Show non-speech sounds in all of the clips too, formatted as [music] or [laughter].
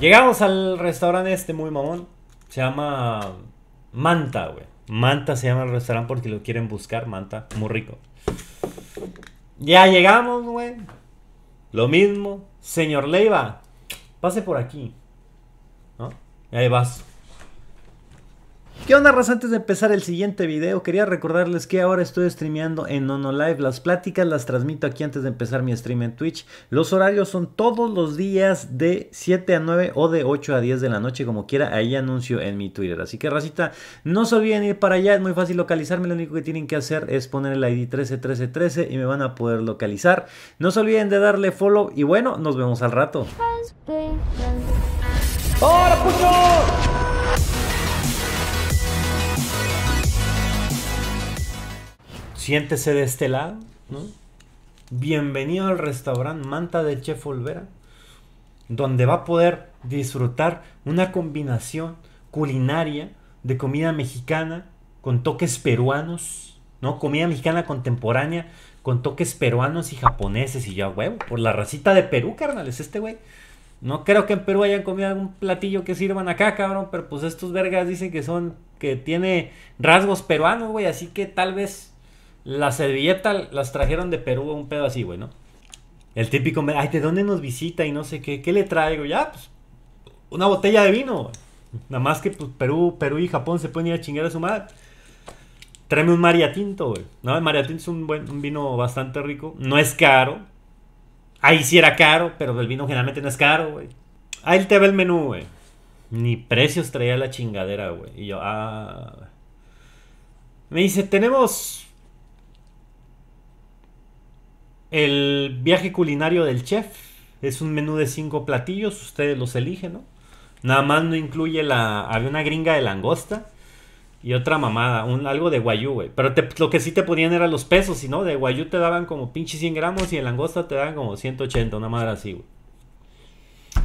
Llegamos al restaurante este muy mamón. Se llama Manta, güey. Manta se llama el restaurante porque lo quieren buscar, Manta. Muy rico. Ya llegamos, güey. Lo mismo. Señor Leiva, pase por aquí. ¿No? ahí vas ¿Qué onda, raz Antes de empezar el siguiente video, quería recordarles que ahora estoy streameando en nonolive Las pláticas las transmito aquí antes de empezar mi stream en Twitch. Los horarios son todos los días de 7 a 9 o de 8 a 10 de la noche, como quiera. Ahí anuncio en mi Twitter. Así que, razita no se olviden ir para allá. Es muy fácil localizarme. Lo único que tienen que hacer es poner el ID 131313 y me van a poder localizar. No se olviden de darle follow y bueno, nos vemos al rato. ¡Hola, siéntese de este lado, ¿no? Bienvenido al restaurante Manta de Chef Olvera, donde va a poder disfrutar una combinación culinaria de comida mexicana con toques peruanos, ¿no? Comida mexicana contemporánea con toques peruanos y japoneses y ya, huevo, por la racita de Perú, carnales, este güey. No creo que en Perú hayan comido algún platillo que sirvan acá, cabrón, pero pues estos vergas dicen que son, que tiene rasgos peruanos, güey, así que tal vez la servilleta las trajeron de Perú un pedo así, güey, ¿no? El típico, ay, ¿de dónde nos visita? Y no sé qué, ¿qué le traigo? Ya, pues, una botella de vino, güey. Nada más que pues, Perú, Perú y Japón se pueden ir a chingar a su madre. Tráeme un mariatinto, güey. No, el mariatinto es un, buen, vino bastante rico. No es caro. Ahí sí era caro, pero el vino generalmente no es caro, güey. Ahí te ve el menú, güey. Ni precios traía la chingadera, güey. Y yo, ah. Me dice, tenemos el viaje culinario del chef es un menú de cinco platillos, ustedes los eligen, ¿no? Nada más no incluye la. Había una gringa de langosta y otra mamada, un, algo de guayú, güey. Pero lo que sí te ponían era los pesos, ¿no? De guayú te daban como pinche 100 gramos y de langosta te daban como 180, una madre así, güey.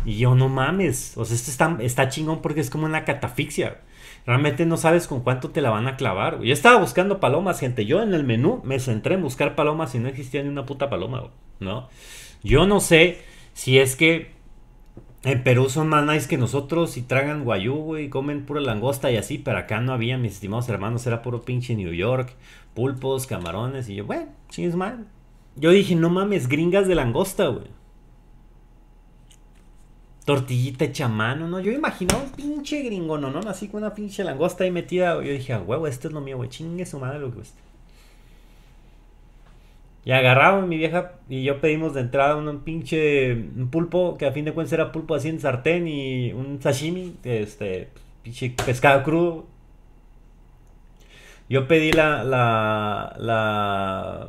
Y yo, no mames. O sea, este está chingón porque es como una catafixia realmente no sabes con cuánto te la van a clavar. Güey. Yo estaba buscando palomas, gente. Yo en el menú me centré en buscar palomas y no existía ni una puta paloma, güey, ¿no? Yo no sé si es que en Perú son más nice que nosotros y tragan guayú, güey, y comen pura langosta y así, pero acá no había, mis estimados hermanos, era puro pinche New York, pulpos, camarones, y yo, bueno, es mal Yo dije, no mames, gringas de langosta, güey tortillita hecha a mano, ¿no? Yo imaginaba un pinche gringo, ¿no? Así con una pinche langosta ahí metida. Yo dije, ah, huevo, esto es lo mío, güey. Chingue su madre lo que gusta. Y agarraron mi vieja y yo pedimos de entrada un, pinche pulpo, que a fin de cuentas era pulpo así en sartén y un sashimi, este, pinche pescado crudo. Yo pedí la, la, la,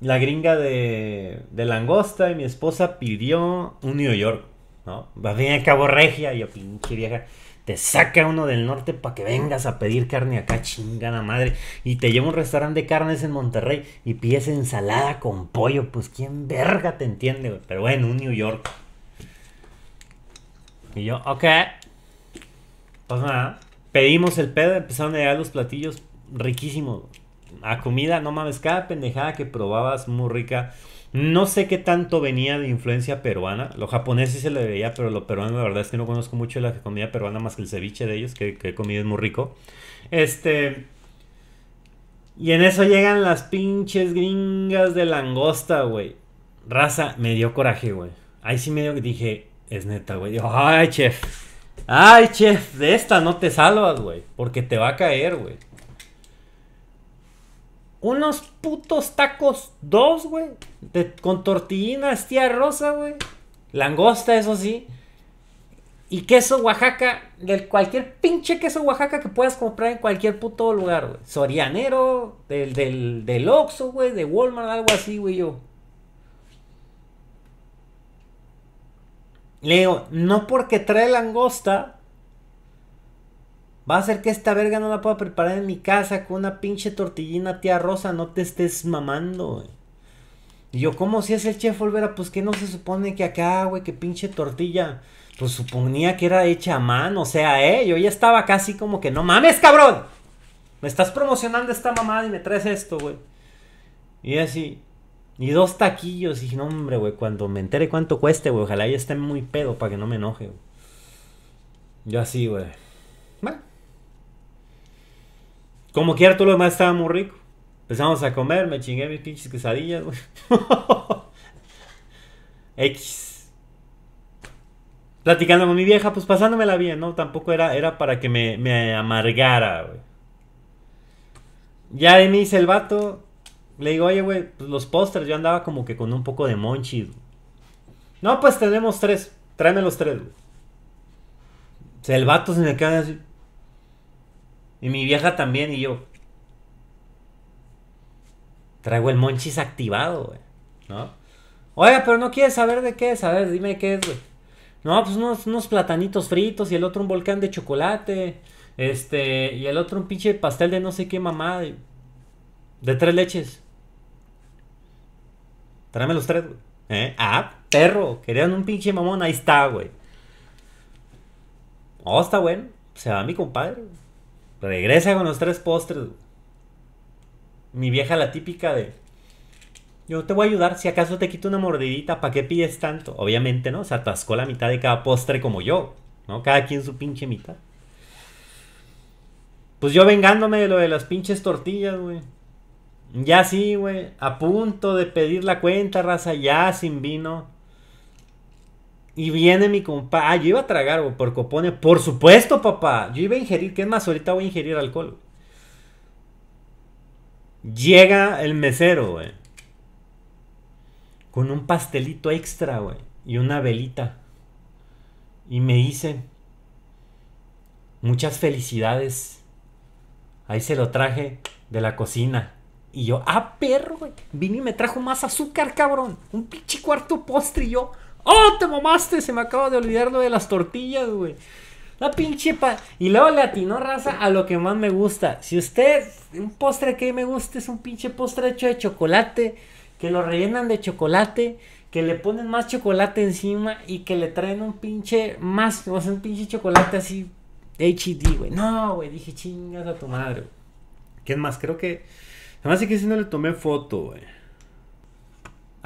la gringa de, de langosta y mi esposa pidió un New York. ¿no? Va bien a Cabo Regia, y yo, pinche vieja, te saca uno del norte para que vengas a pedir carne acá, chingada madre, y te lleva un restaurante de carnes en Monterrey y pides ensalada con pollo, pues quién verga te entiende, güey. Pero bueno, un New York. Y yo, ok. Pues nada, pedimos el pedo, empezaron a llegar los platillos riquísimos. A comida, no mames, cada pendejada que probabas muy rica. No sé qué tanto venía de influencia peruana. japonés sí se le veía, pero lo peruano la verdad es que no conozco mucho de la comida peruana más que el ceviche de ellos, que, que es muy rico. Este... Y en eso llegan las pinches gringas de langosta, güey. Raza, me dio coraje, güey. Ahí sí me dio que dije, es neta, güey. Ay, chef. Ay, chef, de esta no te salvas, güey. Porque te va a caer, güey. Unos putos tacos, dos, güey. Con tortillina, tía rosa, güey. Langosta, eso sí. Y queso Oaxaca, del cualquier pinche queso Oaxaca que puedas comprar en cualquier puto lugar, güey. Sorianero, del, del, del Oxxo, güey, de Walmart, algo así, güey, yo. Leo, no porque trae langosta Va a ser que esta verga no la pueda preparar en mi casa con una pinche tortillina, tía Rosa. No te estés mamando, Y yo, ¿cómo si es el chef Olvera? Pues que no se supone que acá, güey, que pinche tortilla. Pues suponía que era hecha a mano. O sea, eh, yo ya estaba casi como que, no mames, cabrón. Me estás promocionando esta mamada y me traes esto, güey. Y así. Y dos taquillos. Y dije, no, hombre, güey, cuando me entere cuánto cueste, güey, ojalá ya esté muy pedo para que no me enoje, güey. Yo así, güey. Bueno. Como quiera, todo lo demás estaba muy rico. Empezamos a comer, me chingué mis pinches quesadillas, güey. [laughs] X. Platicando con mi vieja, pues pasándomela bien, ¿no? Tampoco era, era para que me, amargara, güey. Ya de mí Selvato, el vato, le digo, oye, güey, pues los pósters, yo andaba como que con un poco de monchi, güey. No, pues tenemos tres, tráeme los tres, güey. el vato se me queda así. Y mi vieja también, y yo. Traigo el monchis activado, güey. ¿No? Oiga, pero no quieres saber de qué es. A ver, dime qué es, güey. No, pues unos, platanitos fritos y el otro un volcán de chocolate. Este, y el otro un pinche pastel de no sé qué mamá. De, tres leches. Tráeme los tres, güey. ¿Eh? Ah, perro. Querían un pinche mamón. Ahí está, güey. Oh, está bueno. Se va mi compadre, Regresa con los tres postres. Mi vieja la típica de... Yo te voy a ayudar, si acaso te quito una mordidita, ¿para qué pides tanto? Obviamente, ¿no? Se atascó la mitad de cada postre como yo, ¿no? Cada quien su pinche mitad. Pues yo vengándome de lo de las pinches tortillas, güey. Ya sí, güey. A punto de pedir la cuenta, raza, ya sin vino. Y viene mi compa. Ah, yo iba a tragar, güey, por copone. Por supuesto, papá. Yo iba a ingerir. ¿Qué más? Ahorita voy a ingerir alcohol. Llega el mesero, güey. Con un pastelito extra, güey. Y una velita. Y me dice. Muchas felicidades. Ahí se lo traje de la cocina. Y yo, ah, perro, güey. Vine y me trajo más azúcar, cabrón. Un pinche cuarto postre y yo. ¡Oh, te mamaste! Se me acaba de olvidar lo de las tortillas, güey. La pinche pa... Y luego le atinó raza a lo que más me gusta. Si usted, un postre que me gusta es un pinche postre hecho de chocolate, que lo rellenan de chocolate, que le ponen más chocolate encima y que le traen un pinche más, o sea, un pinche chocolate así HD, e güey. No, güey, dije chingas a tu madre. ¿Quién más? Creo que... Además, es que si no le tomé foto, güey.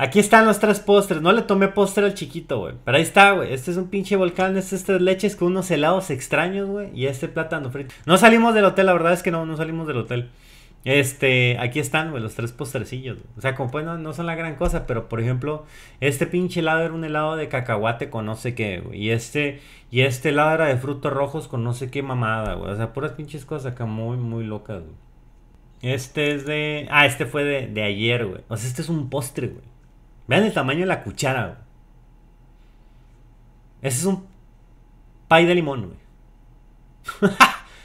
Aquí están los tres postres. No le tomé postre al chiquito, güey. Pero ahí está, güey. Este es un pinche volcán. Este es tres leches con unos helados extraños, güey. Y este plátano frito. No salimos del hotel, la verdad es que no, no salimos del hotel. Este, aquí están, güey, los tres postrecillos. O sea, como pues no, no, son la gran cosa, pero por ejemplo, este pinche helado era un helado de cacahuate con no sé qué, güey. Y este, y este helado era de frutos rojos con no sé qué mamada, güey. O sea, puras pinches cosas acá muy, muy locas, güey. Este es de. Ah, este fue de, de ayer, güey. O sea, este es un postre, güey. Vean el tamaño de la cuchara, güey. Ese es un pay de limón, güey. Me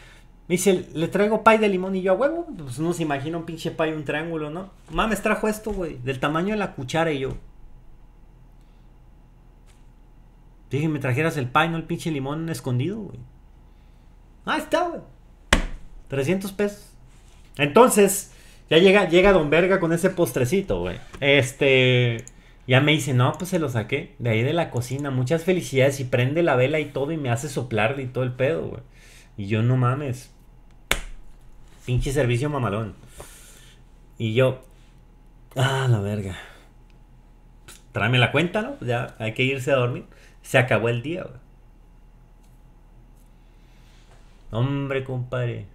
[laughs] dice, le traigo pay de limón y yo a huevo. Pues no se imagina un pinche pay, un triángulo, ¿no? Mames, trajo esto, güey. Del tamaño de la cuchara y yo. Dije, me trajeras el pay, no el pinche limón escondido, güey. Ahí está, güey. 300 pesos. Entonces, ya llega, llega Don Verga con ese postrecito, güey. Este. Ya me dice, no, pues se lo saqué de ahí de la cocina. Muchas felicidades. Y prende la vela y todo. Y me hace soplarle y todo el pedo, güey. Y yo, no mames. Pinche servicio mamalón. Y yo, ah, la verga. tráeme la cuenta, ¿no? Ya hay que irse a dormir. Se acabó el día, güey. Hombre, compadre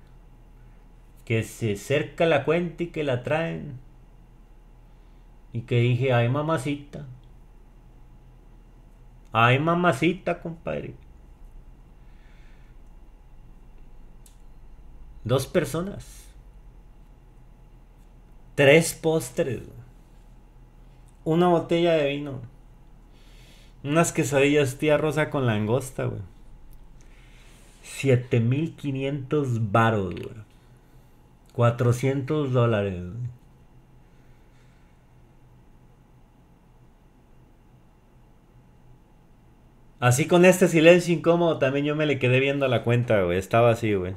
que se cerca la cuenta y que la traen. Y que dije, ay mamacita. Ay mamacita, compadre. Dos personas. Tres postres. Una botella de vino. Unas quesadillas tía Rosa con langosta, güey. 7500 baros, 400 dólares. Así con este silencio incómodo también yo me le quedé viendo la cuenta, güey. Estaba así, güey.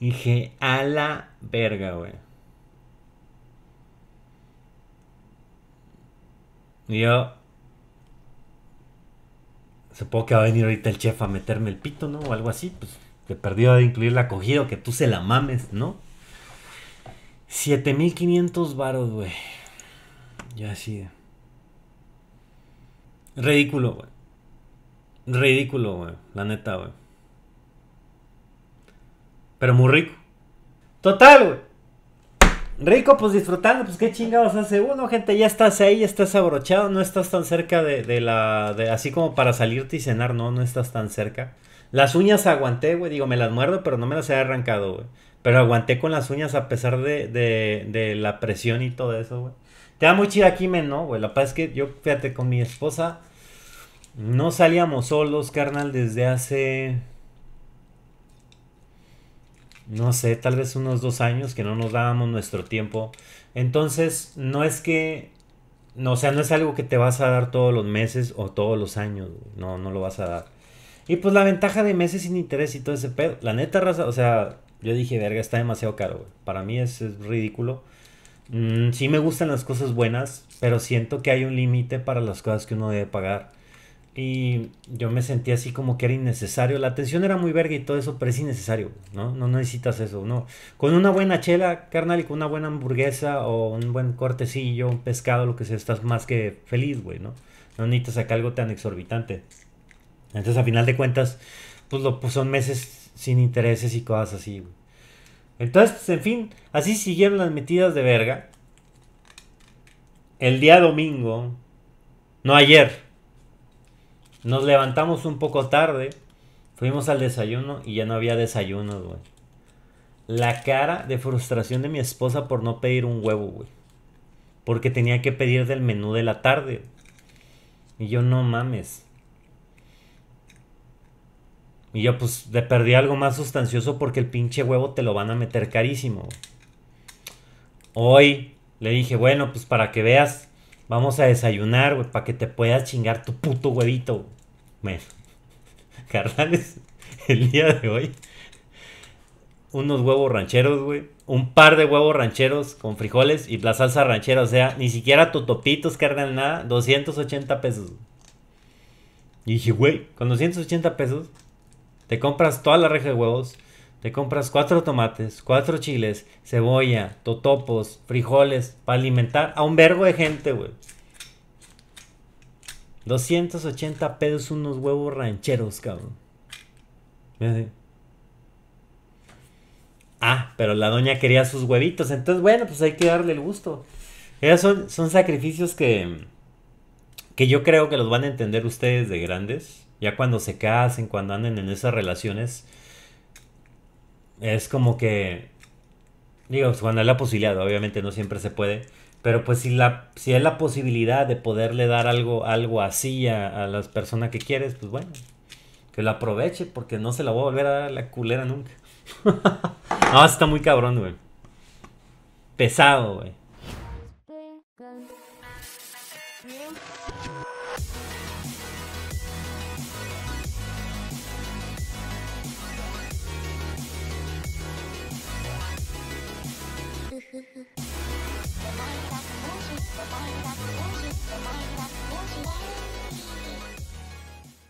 Dije, a la verga, güey. yo, Supongo que va a venir ahorita el chef a meterme el pito, ¿no? O algo así, pues te perdió de incluir la acogida que tú se la mames, ¿no? 7500 varos, güey. Ya así. Ridículo, güey. Ridículo, güey. La neta, güey. Pero muy rico. Total, güey. Rico, pues disfrutando, pues qué chingados hace uno, gente. Ya estás ahí, estás abrochado, no estás tan cerca de, la. De, así como para salirte y cenar, no, no estás tan cerca. Las uñas aguanté, güey. Digo, me las muerdo, pero no me las he arrancado, güey. Pero aguanté con las uñas a pesar de, de, de la presión y todo eso, güey. Te da muy chida aquí, men, ¿no, güey? La paz es que yo, fíjate, con mi esposa no salíamos solos, carnal, desde hace no sé, tal vez unos dos años que no nos dábamos nuestro tiempo. Entonces, no es que, no, o sea, no es algo que te vas a dar todos los meses o todos los años, no, no lo vas a dar. Y pues la ventaja de meses sin interés y todo ese pedo, la neta raza, o sea, yo dije, verga, está demasiado caro, Para mí es, ridículo. Mm, sí me gustan las cosas buenas, pero siento que hay un límite para las cosas que uno debe pagar. Y yo me sentí así como que era innecesario. La atención era muy verga y todo eso, pero es innecesario, ¿no? No necesitas eso, ¿no? Con una buena chela, carnal, y con una buena hamburguesa o un buen cortecillo, un pescado, lo que sea, estás más que feliz, güey, ¿no? No necesitas acá algo tan exorbitante. Entonces, a final de cuentas, pues, lo, pues son meses sin intereses y cosas así, Entonces, pues, en fin, así siguieron las metidas de verga. El día domingo, no ayer, nos levantamos un poco tarde. Fuimos al desayuno y ya no había desayuno, güey. La cara de frustración de mi esposa por no pedir un huevo, güey. Porque tenía que pedir del menú de la tarde. Y yo no mames. Y yo pues le perdí algo más sustancioso porque el pinche huevo te lo van a meter carísimo. Hoy le dije, bueno, pues para que veas Vamos a desayunar, güey, para que te puedas chingar tu puto huevito. Bueno, [laughs] carnales, el día de hoy, unos huevos rancheros, güey. Un par de huevos rancheros con frijoles y la salsa ranchera. O sea, ni siquiera topitos carnal, nada. 280 pesos. Y dije, güey, con 280 pesos te compras toda la reja de huevos te compras cuatro tomates, cuatro chiles, cebolla, totopos, frijoles, para alimentar a un vergo de gente, güey. 280 pesos unos huevos rancheros, cabrón. Ah, pero la doña quería sus huevitos. Entonces, bueno, pues hay que darle el gusto. Esos son, son sacrificios que, que yo creo que los van a entender ustedes de grandes. Ya cuando se casen, cuando anden en esas relaciones es como que, digo, pues, cuando es la posibilidad, obviamente no siempre se puede, pero pues si, la, si hay la posibilidad de poderle dar algo, algo así a, a las personas que quieres, pues bueno, que lo aproveche porque no se la voy a volver a dar la culera nunca. [laughs] no, está muy cabrón, güey. Pesado, güey.